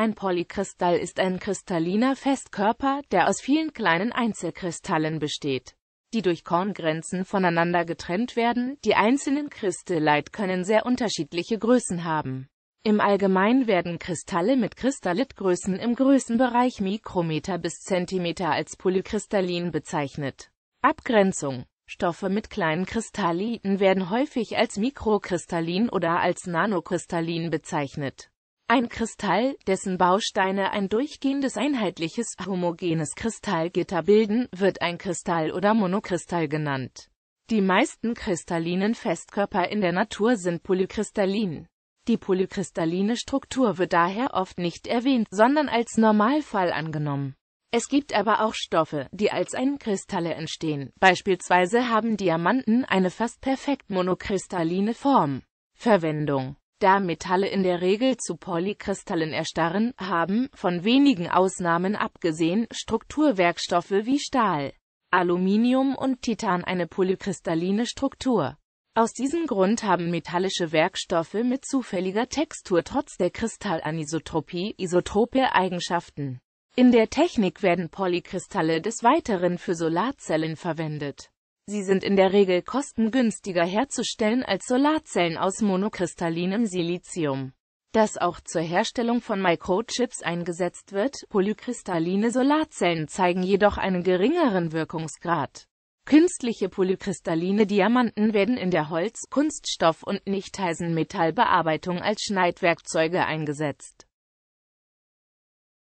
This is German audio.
Ein Polykristall ist ein kristalliner Festkörper, der aus vielen kleinen Einzelkristallen besteht, die durch Korngrenzen voneinander getrennt werden. Die einzelnen Kristalleit können sehr unterschiedliche Größen haben. Im Allgemeinen werden Kristalle mit Kristallitgrößen im Größenbereich Mikrometer bis Zentimeter als polykristallin bezeichnet. Abgrenzung Stoffe mit kleinen Kristalliten werden häufig als mikrokristallin oder als nanokristallin bezeichnet. Ein Kristall, dessen Bausteine ein durchgehendes einheitliches, homogenes Kristallgitter bilden, wird ein Kristall oder Monokristall genannt. Die meisten kristallinen Festkörper in der Natur sind polykristallin. Die polykristalline Struktur wird daher oft nicht erwähnt, sondern als Normalfall angenommen. Es gibt aber auch Stoffe, die als Einkristalle entstehen. Beispielsweise haben Diamanten eine fast perfekt monokristalline Form. Verwendung da Metalle in der Regel zu Polykristallen erstarren, haben, von wenigen Ausnahmen abgesehen, Strukturwerkstoffe wie Stahl, Aluminium und Titan eine polykristalline Struktur. Aus diesem Grund haben metallische Werkstoffe mit zufälliger Textur trotz der Kristallanisotropie isotrope Eigenschaften. In der Technik werden Polykristalle des Weiteren für Solarzellen verwendet. Sie sind in der Regel kostengünstiger herzustellen als Solarzellen aus monokristallinem Silizium, das auch zur Herstellung von Microchips eingesetzt wird. Polykristalline Solarzellen zeigen jedoch einen geringeren Wirkungsgrad. Künstliche polykristalline Diamanten werden in der Holz-, Kunststoff- und Nichtheisenmetallbearbeitung als Schneidwerkzeuge eingesetzt.